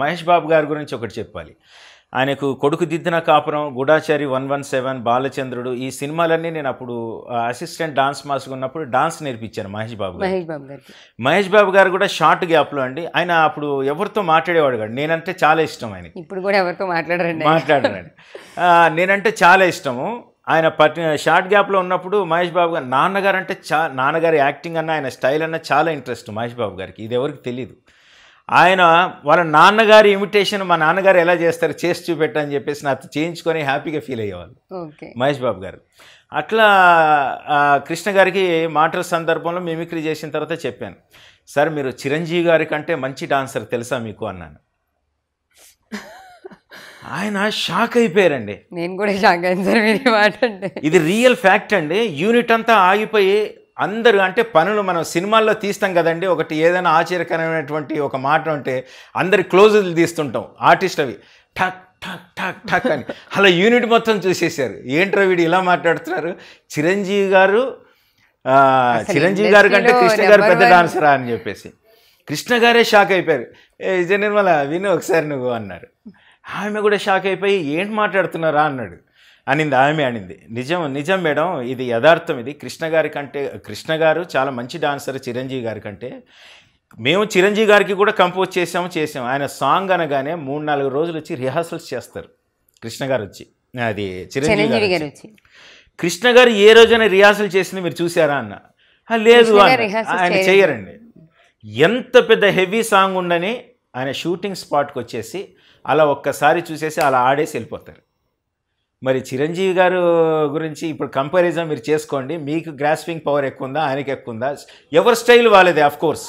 మహేష్ బాబు గారి గురించి ఒకటి చెప్పాలి ఆయనకు Koduku Diddina Kapuram Gudachari one one seven Balachandrudu ఈ సినిమాలన్నీ నేను అప్పుడు అసిస్టెంట్ డాన్స్ మాస్టర్ ఉన్నప్పుడు డాన్స్ నేర్పించాను మహేష్ బాబు మహేష్ బాబు గారు మహేష్ బాబు గారు కూడా షార్ట్ గ్యాప్లో అండి ఆయన అప్పుడు ఎవరితో మాట్లాడేవాడు కాదు నేనంటే చాలా ఇష్టం ఆయన ఇప్పుడు కూడా ఎవరితో మాట్లాడరండి మాట్లాడరండి నేనంటే చాలా ఇష్టము ఆయన పట్ షార్ట్ గ్యాప్లో ఉన్నప్పుడు మహేష్ బాబు గారు నాన్నగారు అంటే చా నాన్నగారి యాక్టింగ్ అన్న ఆయన స్టైల్ అన్న చాలా ఇంట్రెస్ట్ మహేష్ బాబు గారికి ఇది ఎవరికి తెలియదు ఆయన వాళ్ళ నాన్నగారి ఇమిటేషన్ మా నాన్నగారు ఎలా చేస్తారు చేసి అని చెప్పేసి నాకు చేయించుకొని హ్యాపీగా ఫీల్ అయ్యేవాళ్ళు మహేష్ బాబు గారు అట్లా కృష్ణ గారికి మాటల సందర్భంలో మిమిక్రీ చేసిన తర్వాత చెప్పాను సార్ మీరు చిరంజీవి గారి కంటే మంచి డాన్సర్ తెలుసా మీకు అన్నాను ఆయన షాక్ అయిపోయారండి నేను కూడా షాక్ అయింది సార్ మీరు మాట ఇది రియల్ ఫ్యాక్ట్ అండి యూనిట్ అంతా ఆగిపోయి అందరూ అంటే పనులు మనం సినిమాల్లో తీస్తాం కదండి ఒకటి ఏదైనా ఆశ్చర్యకరమైనటువంటి ఒక మాట ఉంటే అందరి క్లోజులు తీస్తుంటాం ఆర్టిస్ట్ అవి ఠక్ ఠక్ ఠక్ ఠక్ అని అలా యూనిట్ మొత్తం చూసేశారు ఏంట్రా వీడు ఇలా మాట్లాడుతున్నారు చిరంజీవి గారు చిరంజీవి గారు కంటే కృష్ణ గారు పెద్ద డాన్సరా అని చెప్పేసి కృష్ణ గారే షాక్ అయిపోయారు ఏ విజయ నిర్మల విను ఒకసారి నువ్వు అన్నారు ఆమె కూడా షాక్ అయిపోయి ఏంటి మాట్లాడుతున్నారా అన్నాడు అనింది ఆమె అనింది నిజం నిజం మేడం ఇది యథార్థం ఇది కృష్ణ గారి కంటే కృష్ణ గారు చాలా మంచి డాన్సర్ చిరంజీవి గారి కంటే మేము చిరంజీవి గారికి కూడా కంపోజ్ చేసాము చేసాము ఆయన సాంగ్ అనగానే మూడు నాలుగు రోజులు వచ్చి రిహార్సల్స్ చేస్తారు కృష్ణ గారు వచ్చి అది చిరంజీవి గారు వచ్చి కృష్ణ గారు ఏ రోజైనా రిహార్సల్ చేసింది మీరు చూసారా అన్న లేదు ఆయన చేయరండి ఎంత పెద్ద హెవీ సాంగ్ ఉండని ఆయన షూటింగ్ స్పాట్కి వచ్చేసి అలా ఒక్కసారి చూసేసి అలా ఆడేసి వెళ్ళిపోతారు మరి చిరంజీవి గారు గురించి ఇప్పుడు కంపారిజన్ మీరు చేసుకోండి మీకు గ్రాస్పింగ్ పవర్ ఎక్కువ ఉందా ఆయనకి ఎక్కువ ఉందా ఎవరి స్టైల్ వాళ్ళది అఫ్ కోర్స్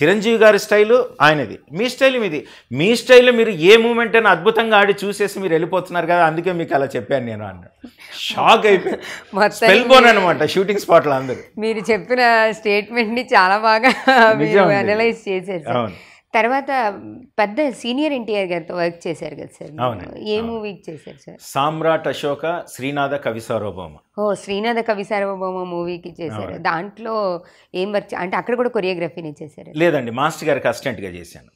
చిరంజీవి గారి స్టైలు ఆయనది మీ స్టైల్ మీది మీ స్టైల్ మీరు ఏ మూమెంట్ అని అద్భుతంగా ఆడి చూసేసి మీరు వెళ్ళిపోతున్నారు కదా అందుకే మీకు అలా చెప్పాను నేను అన్న షాక్ అయిపోయాను అనమాట షూటింగ్ స్పాట్లో అందరూ మీరు చెప్పిన స్టేట్మెంట్ని చాలా బాగా అనలైజ్ చేసేది తర్వాత పెద్ద సీనియర్ ఎన్టీఆర్ గారితో వర్క్ చేశారు కదా సార్ ఏ మూవీ చేశారు సార్ సామ్రాట్ అశోక శ్రీనాథ కవి సార్వభౌమ ఓ శ్రీనాథ కవి సార్వభౌమ మూవీకి చేశారు దాంట్లో ఏం వర్క్ అంటే అక్కడ కూడా కొరియోగ్రఫీని చేశారు లేదండి మాస్టర్ గారికి అసిస్టెంట్గా చేశాను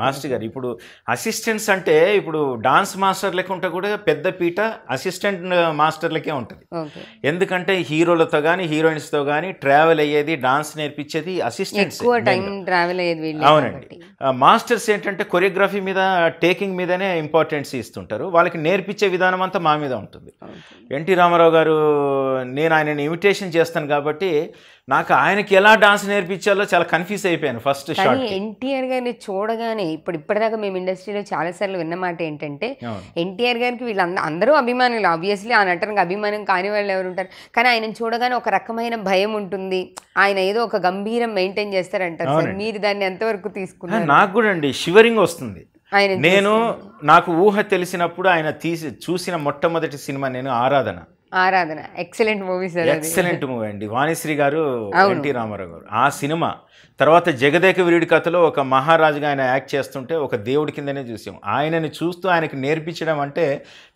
మాస్టర్ గారు ఇప్పుడు అసిస్టెంట్స్ అంటే ఇప్పుడు డాన్స్ మాస్టర్లకి ఉంటే కూడా పెద్ద పీట అసిస్టెంట్ మాస్టర్లకే ఉంటుంది ఎందుకంటే హీరోలతో కానీ హీరోయిన్స్తో కానీ ట్రావెల్ అయ్యేది డాన్స్ నేర్పించేది అసిస్టెంట్స్ అవునండి మాస్టర్స్ ఏంటంటే కొరియోగ్రఫీ మీద టేకింగ్ మీదనే ఇంపార్టెన్స్ ఇస్తుంటారు వాళ్ళకి నేర్పించే విధానం అంతా మా మీద ఉంటుంది ఎన్టీ రామారావు గారు నేను ఆయనని ఇమిటేషన్ చేస్తాను కాబట్టి నాకు ఆయనకి ఎలా డాన్స్ నేర్పించాలో చాలా కన్ఫ్యూజ్ అయిపోయాను ఫస్ట్ ఎన్టీఆర్ గారిని చూడ చూడగానే ఇప్పుడు ఇప్పటిదాకా మేము ఇండస్ట్రీలో చాలాసార్లు విన్నమాట ఏంటంటే ఎన్టీఆర్ గారికి వీళ్ళంద అందరూ అభిమానులు ఆబ్వియస్లీ ఆ నటనకు అభిమానం కాని వాళ్ళు ఎవరు ఉంటారు కానీ ఆయన చూడగానే ఒక రకమైన భయం ఉంటుంది ఆయన ఏదో ఒక గంభీరం మెయింటైన్ చేస్తారంటారు సార్ మీరు దాన్ని ఎంతవరకు తీసుకున్నారు నాకు కూడా అండి షివరింగ్ వస్తుంది నేను నాకు ఊహ తెలిసినప్పుడు ఆయన తీసి చూసిన మొట్టమొదటి సినిమా నేను ఆరాధన ఆరాధన ఎక్సలెంట్ మూవీస్ ఎక్సలెంట్ మూవీ అండి వాణిశ్రీ గారు ఎన్టీ రామారావు గారు ఆ సినిమా తర్వాత జగదేక వీరుడి కథలో ఒక మహారాజుగా ఆయన యాక్ట్ చేస్తుంటే ఒక దేవుడి కిందనే చూసాం ఆయనని చూస్తూ ఆయనకి నేర్పించడం అంటే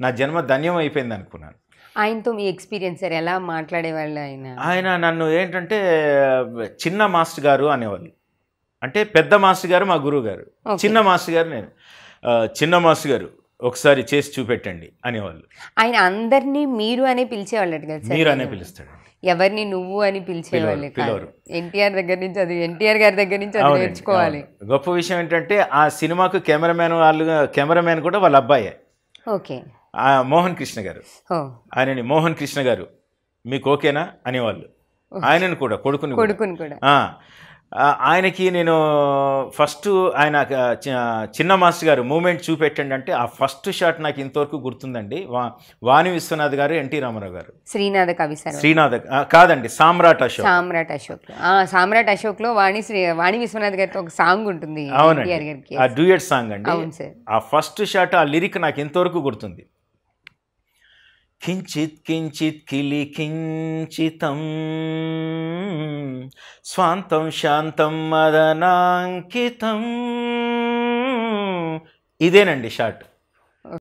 నా జన్మ ధన్యం అయిపోయింది అనుకున్నాను ఆయనతో మీ ఎక్స్పీరియన్స్ ఎలా మాట్లాడేవాళ్ళు ఆయన ఆయన నన్ను ఏంటంటే చిన్న మాస్టర్ గారు అనేవాళ్ళు అంటే పెద్ద మాస్టర్ గారు మా గురువు గారు చిన్న మాస్టర్ గారు నేను చిన్న మాస్టర్ గారు ఒకసారి చేసి చూపెట్టండి అనేవాళ్ళు ఆయన అందరినీ మీరు అనే పిలిచేవాళ్ళు కదా మీరు అనే పిలుస్తాడు ఎవరిని నువ్వు అని పిలిచేవాళ్ళు ఎన్టీఆర్ దగ్గర నుంచి అది ఎన్టీఆర్ గారి దగ్గర నుంచి అది నేర్చుకోవాలి గొప్ప విషయం ఏంటంటే ఆ సినిమాకు కెమెరామ్యాన్ వాళ్ళు కెమెరామ్యాన్ కూడా వాళ్ళ అబ్బాయే ఓకే మోహన్ కృష్ణ గారు ఆయనని మోహన్ కృష్ణ గారు మీకు ఓకేనా అనేవాళ్ళు ఆయనను కూడా కొడుకుని కొడుకుని కూడా ఆయనకి నేను ఫస్ట్ ఆయన చిన్న మాస్టర్ గారు మూమెంట్ చూపెట్టండి అంటే ఆ ఫస్ట్ షాట్ నాకు ఇంతవరకు గుర్తుందండి వా వాణి విశ్వనాథ్ గారు ఎన్టీ రామారావు గారు శ్రీనాథ కవి శ్రీనాథ్ కాదండి సామ్రాట్ అశోక్ సామ్రాట్ అశోక్ సామ్రాట్ అశోక్ లో వాణి శ్రీ వాణి విశ్వనాథ్ గారితో ఒక సాంగ్ ఉంటుంది అవునండి ఆ డూయట్ సాంగ్ అండి ఆ ఫస్ట్ షాట్ ఆ లిరిక్ నాకు ఇంతవరకు గుర్తుంది కించిత్ కించిత్ కిలి కించితం స్వాంతం శాంతం మదనాంకితం ఇదేనండి షార్ట్